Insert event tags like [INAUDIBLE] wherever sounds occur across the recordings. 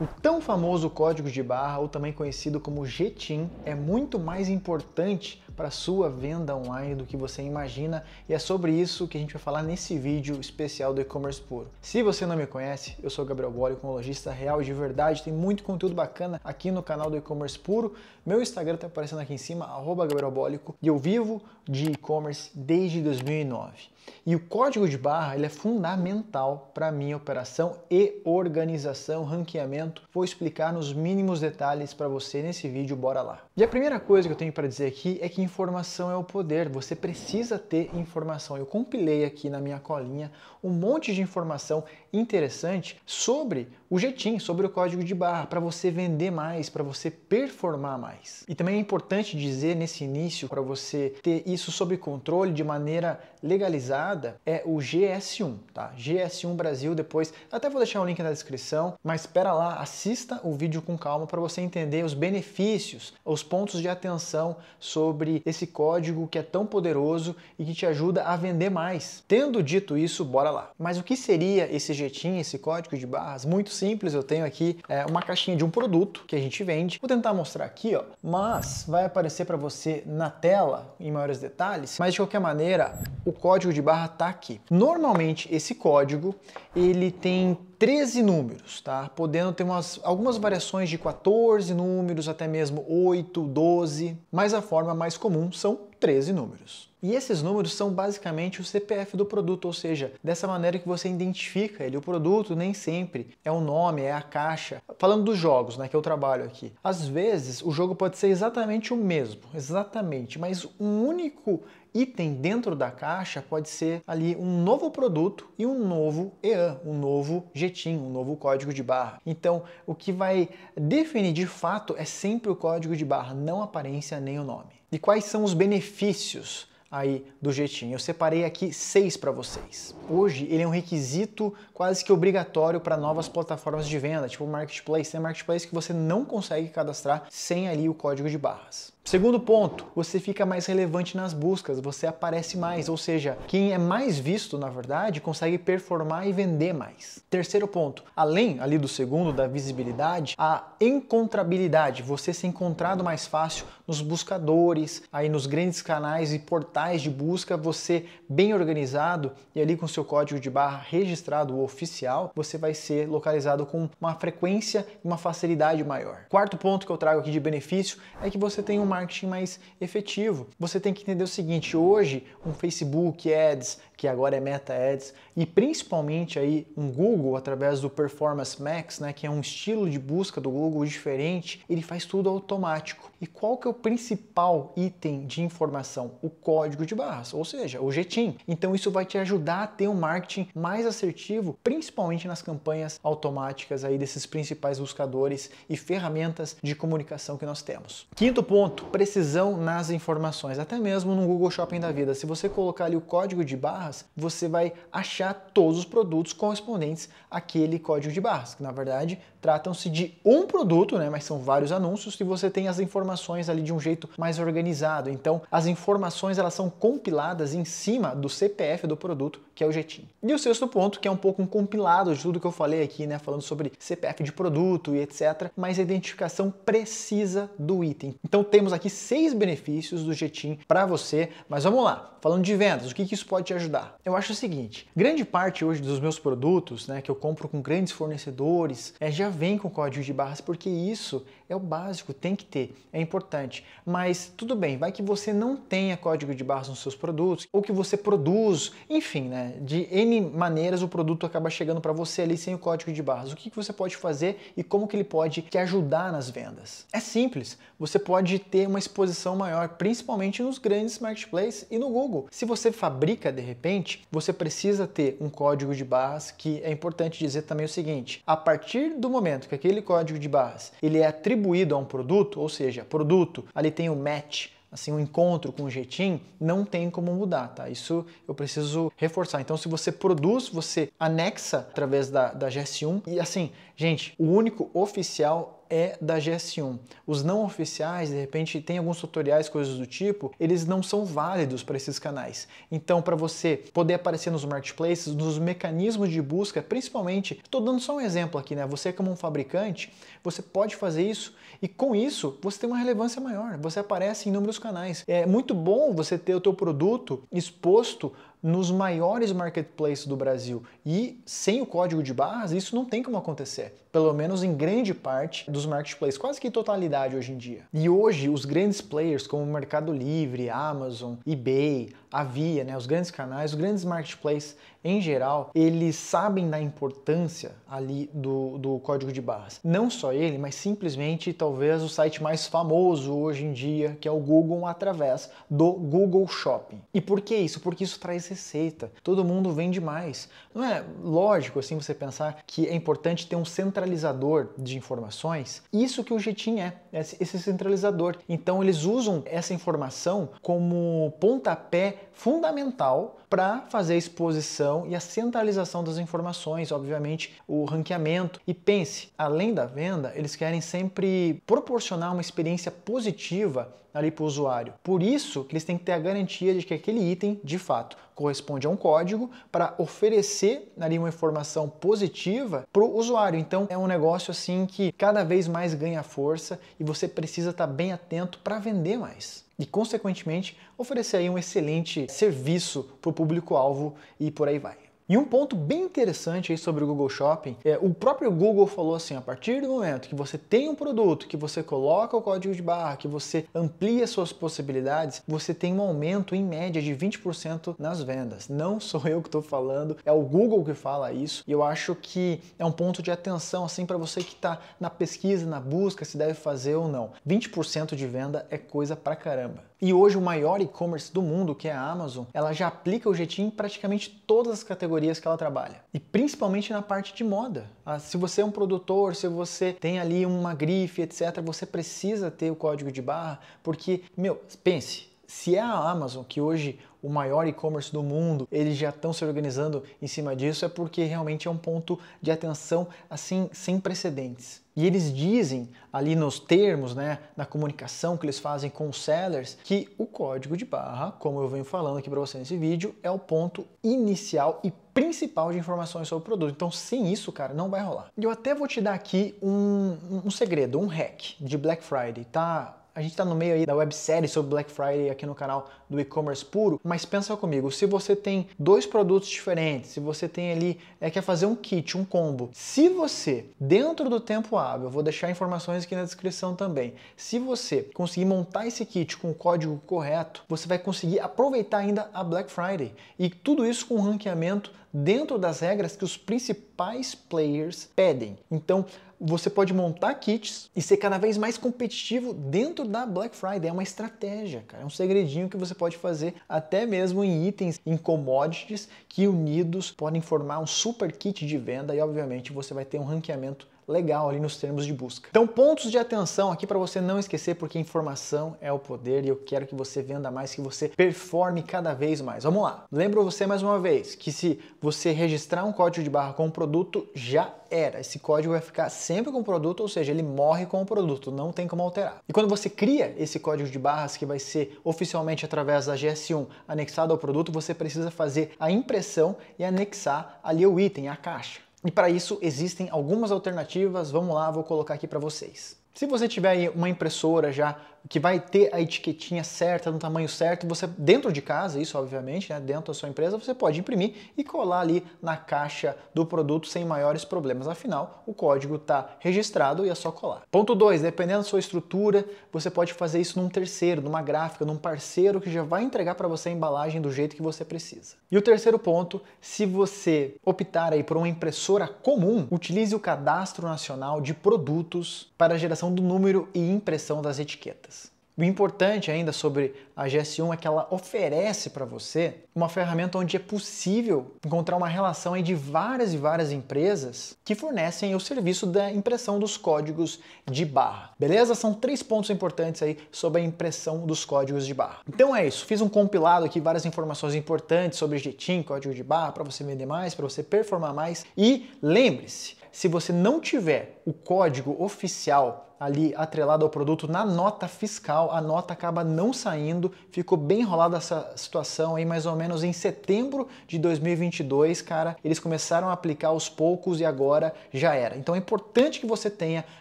O tão famoso código de barra, ou também conhecido como GTIN, é muito mais importante para sua venda online do que você imagina e é sobre isso que a gente vai falar nesse vídeo especial do e-commerce puro. Se você não me conhece, eu sou Gabriel Bolle, lojista real de verdade, tem muito conteúdo bacana aqui no canal do e-commerce puro. Meu Instagram está aparecendo aqui em cima, arroba gabrielbólico, e eu vivo de e-commerce desde 2009. E o código de barra ele é fundamental para minha operação e organização, ranqueamento. Vou explicar nos mínimos detalhes para você nesse vídeo, bora lá. E a primeira coisa que eu tenho para dizer aqui é que informação é o poder. Você precisa ter informação. Eu compilei aqui na minha colinha um monte de informação interessante sobre o Jetim, sobre o código de barra, para você vender mais, para você performar mais. E também é importante dizer nesse início, para você ter isso sob controle de maneira legalizada, é o GS1, tá? GS1 Brasil, depois até vou deixar o um link na descrição, mas espera lá, assista o vídeo com calma para você entender os benefícios, os pontos de atenção sobre sobre esse código que é tão poderoso e que te ajuda a vender mais. Tendo dito isso, bora lá. Mas o que seria esse jeitinho, esse código de barras? Muito simples, eu tenho aqui é, uma caixinha de um produto que a gente vende. Vou tentar mostrar aqui, ó. Mas vai aparecer para você na tela em maiores detalhes, mas de qualquer maneira, o código de barra está aqui. Normalmente esse código, ele tem 13 números, tá? Podendo ter umas, algumas variações de 14 números, até mesmo 8, 12, mas a forma mais comum são 13 números. E esses números são basicamente o CPF do produto, ou seja, dessa maneira que você identifica ele. O produto nem sempre é o nome, é a caixa. Falando dos jogos, né, que eu trabalho aqui. Às vezes o jogo pode ser exatamente o mesmo, exatamente, mas um único item dentro da caixa pode ser ali um novo produto e um novo EAN, um novo jetim, um novo código de barra. Então, o que vai definir de fato é sempre o código de barra, não a aparência nem o nome. E quais são os benefícios aí do Jetim? Eu separei aqui seis para vocês. Hoje ele é um requisito quase que obrigatório para novas plataformas de venda, tipo Marketplace. Tem é Marketplace que você não consegue cadastrar sem ali o código de barras. Segundo ponto, você fica mais relevante nas buscas, você aparece mais, ou seja, quem é mais visto, na verdade, consegue performar e vender mais. Terceiro ponto, além ali do segundo, da visibilidade, a encontrabilidade, você ser encontrado mais fácil nos buscadores, aí nos grandes canais e portais de busca, você bem organizado e ali com seu código de barra registrado oficial, você vai ser localizado com uma frequência e uma facilidade maior. Quarto ponto que eu trago aqui de benefício é que você tem uma marketing mais efetivo. Você tem que entender o seguinte: hoje, um Facebook Ads que agora é Meta Ads, e principalmente aí um Google através do Performance Max, né, que é um estilo de busca do Google diferente, ele faz tudo automático. E qual que é o principal item de informação? O código de barras, ou seja, o GTIN. Então isso vai te ajudar a ter um marketing mais assertivo, principalmente nas campanhas automáticas aí desses principais buscadores e ferramentas de comunicação que nós temos. Quinto ponto, precisão nas informações, até mesmo no Google Shopping da vida. Se você colocar ali o código de barra barras, você vai achar todos os produtos correspondentes àquele código de barras, que na verdade tratam-se de um produto, né, mas são vários anúncios e você tem as informações ali de um jeito mais organizado. Então, as informações elas são compiladas em cima do CPF do produto, que é o jeitinho. E o sexto ponto, que é um pouco um compilado de tudo que eu falei aqui, né, falando sobre CPF de produto e etc, mas a identificação precisa do item. Então, temos aqui seis benefícios do jeitinho para você, mas vamos lá. Falando de vendas, o que, que isso pode te ajudar? Eu acho o seguinte, grande parte hoje dos meus produtos, né, que eu compro com grandes fornecedores, é, já vem com código de barras, porque isso é o básico, tem que ter, é importante. Mas tudo bem, vai que você não tenha código de barras nos seus produtos, ou que você produz, enfim, né, de N maneiras o produto acaba chegando para você ali sem o código de barras. O que, que você pode fazer e como que ele pode te ajudar nas vendas? É simples, você pode ter uma exposição maior, principalmente nos grandes marketplaces e no Google. Se você fabrica, de repente, repente, você precisa ter um código de barras que é importante dizer também o seguinte: a partir do momento que aquele código de barras ele é atribuído a um produto, ou seja, produto, ali tem o match, assim, um encontro com o jeitinho, não tem como mudar, tá? Isso eu preciso reforçar. Então, se você produz, você anexa através da, da GS1 e assim, gente, o único oficial é da GS1. Os não oficiais, de repente, tem alguns tutoriais, coisas do tipo, eles não são válidos para esses canais. Então, para você poder aparecer nos marketplaces, nos mecanismos de busca, principalmente, estou dando só um exemplo aqui, né? Você como um fabricante, você pode fazer isso e com isso você tem uma relevância maior. Você aparece em inúmeros canais. É muito bom você ter o teu produto exposto nos maiores marketplaces do Brasil. E sem o código de barras, isso não tem como acontecer. Pelo menos em grande parte dos marketplaces, quase que totalidade hoje em dia. E hoje, os grandes players como Mercado Livre, Amazon, eBay, a Via, né, os grandes canais, os grandes marketplaces em geral, eles sabem da importância ali do, do código de barras. Não só ele, mas simplesmente talvez o site mais famoso hoje em dia, que é o Google, através do Google Shopping. E por que isso? Porque isso traz receita. Todo mundo vende mais. Não é lógico assim você pensar que é importante ter um centralizador de informações? Isso que o Jetin é, esse centralizador. Então eles usam essa informação como pontapé fundamental para fazer a exposição e a centralização das informações, obviamente, o ranqueamento. E pense, além da venda, eles querem sempre proporcionar uma experiência positiva ali para o usuário. Por isso que eles têm que ter a garantia de que aquele item, de fato, corresponde a um código para oferecer ali uma informação positiva para o usuário. Então é um negócio assim que cada vez mais ganha força e você precisa estar tá bem atento para vender mais e, consequentemente, oferecer aí um excelente serviço para o público-alvo e por aí vai. E um ponto bem interessante aí sobre o Google Shopping é o próprio Google falou assim: a partir do momento que você tem um produto, que você coloca o código de barra, que você amplia suas possibilidades, você tem um aumento em média de 20% nas vendas. Não sou [LAUGHS] eu que estou falando, é o Google que fala isso. E eu acho que é um ponto de atenção assim para você que está na pesquisa, na busca, se deve fazer ou não. 20% de venda é coisa pra caramba. E hoje o maior e-commerce do mundo, que é a Amazon, ela já aplica o jeitinho em praticamente todas as categorias que ela trabalha. E principalmente na parte de moda. Ah, se você é um produtor, se você tem ali uma grife, etc., você precisa ter o código de barra, porque, meu, pense, se é a Amazon que hoje o maior e-commerce do mundo, eles já estão se organizando em cima disso, é porque realmente é um ponto de atenção assim sem precedentes. E eles dizem ali nos termos, né, na comunicação que eles fazem com os sellers, que o código de barra, como eu venho falando aqui para você nesse vídeo, é o ponto inicial e principal de informações sobre o produto. Então, sem isso, cara, não vai rolar. E eu até vou te dar aqui um, um segredo, um hack de Black Friday, tá? A gente está no meio aí da websérie sobre Black Friday aqui no canal do e-commerce puro, mas pensa comigo, se você tem dois produtos diferentes, se você tem ali, é, quer fazer um kit, um combo, se você, dentro do tempo hábil, vou deixar informações aqui na descrição também, se você conseguir montar esse kit com o código correto, você vai conseguir aproveitar ainda a Black Friday. E tudo isso com ranqueamento dentro das regras que os principais players pedem. Então, você pode montar kits e ser cada vez mais competitivo dentro da Black Friday. É uma estratégia, cara. É um segredinho que você pode fazer até mesmo em itens, em commodities, que unidos podem formar um super kit de venda e, obviamente, você vai ter um ranqueamento legal ali nos termos de busca. Então, pontos de atenção aqui para você não esquecer, porque informação é o poder e eu quero que você venda mais, que você performe cada vez mais. Vamos lá. Lembro você mais uma vez que se você registrar um código de barra com um produto, já era. Esse código vai ficar sempre com o produto, ou seja, ele morre com o produto, não tem como alterar. E quando você cria esse código de barras que vai ser oficialmente através da GS1 anexado ao produto, você precisa fazer a impressão e anexar ali o item, a caixa. E para isso existem algumas alternativas, vamos lá, vou colocar aqui para vocês. Se você tiver uma impressora já que vai ter a etiquetinha certa, no tamanho certo, você dentro de casa, isso obviamente, né, dentro da sua empresa, você pode imprimir e colar ali na caixa do produto sem maiores problemas. Afinal, o código está registrado e é só colar. Ponto 2, dependendo da sua estrutura, você pode fazer isso num terceiro, numa gráfica, num parceiro que já vai entregar para você a embalagem do jeito que você precisa. E o terceiro ponto, se você optar aí por uma impressora comum, utilize o Cadastro Nacional de Produtos para geração do número e impressão das etiquetas. O importante ainda sobre a GS1 é que ela oferece para você uma ferramenta onde é possível encontrar uma relação de várias e várias empresas que fornecem o serviço da impressão dos códigos de barra. Beleza? São três pontos importantes aí sobre a impressão dos códigos de barra. Então é isso. Fiz um compilado aqui, várias informações importantes sobre jeitinho, código de barra, para você vender mais, para você performar mais. E lembre-se, se você não tiver o código oficial ali atrelado ao produto na nota fiscal, a nota acaba não saindo mundo. Ficou bem enrolada essa situação aí, mais ou menos em setembro de 2022, cara. Eles começaram a aplicar aos poucos e agora já era. Então é importante que você tenha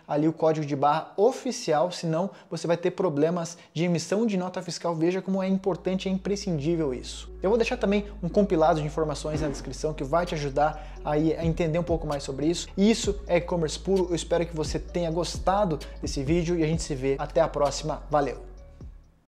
ali o código de barra oficial, senão você vai ter problemas de emissão de nota fiscal. Veja como é importante, é imprescindível isso. Eu vou deixar também um compilado de informações na descrição que vai te ajudar aí a entender um pouco mais sobre isso. E isso é e-commerce puro. Eu espero que você tenha gostado desse vídeo e a gente se vê até a próxima. Valeu!